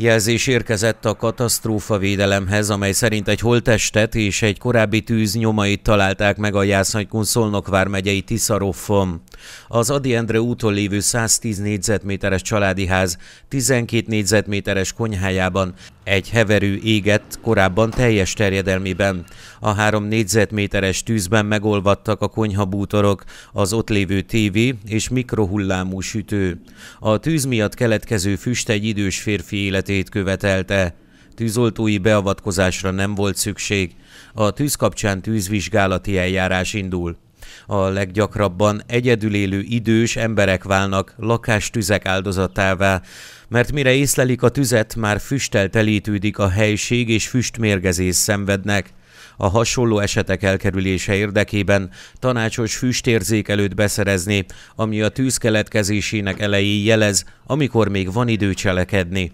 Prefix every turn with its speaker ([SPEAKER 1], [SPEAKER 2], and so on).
[SPEAKER 1] Jelzés érkezett a katasztrófa védelemhez, amely szerint egy holtestet és egy korábbi tűz nyomait találták meg a Jászhagykun Szolnokvár megyei Tiszaroffon. Az Adi Endre úton lévő 110 négyzetméteres családi ház 12 négyzetméteres konyhájában egy heverű égett korábban teljes terjedelmében. A három négyzetméteres tűzben megolvadtak a konyhabútorok, az ott lévő tévé és mikrohullámú sütő. A tűz miatt keletkező füst egy idős férfi életét követelte. Tűzoltói beavatkozásra nem volt szükség. A tűz kapcsán tűzvizsgálati eljárás indul. A leggyakrabban egyedül élő idős emberek válnak lakástüzek áldozatává, mert mire észlelik a tüzet, már füsttel telítődik a helység és füstmérgezés szenvednek. A hasonló esetek elkerülése érdekében tanácsos füstérzékelőt beszerezni, ami a tűz keletkezésének elején jelez, amikor még van idő cselekedni.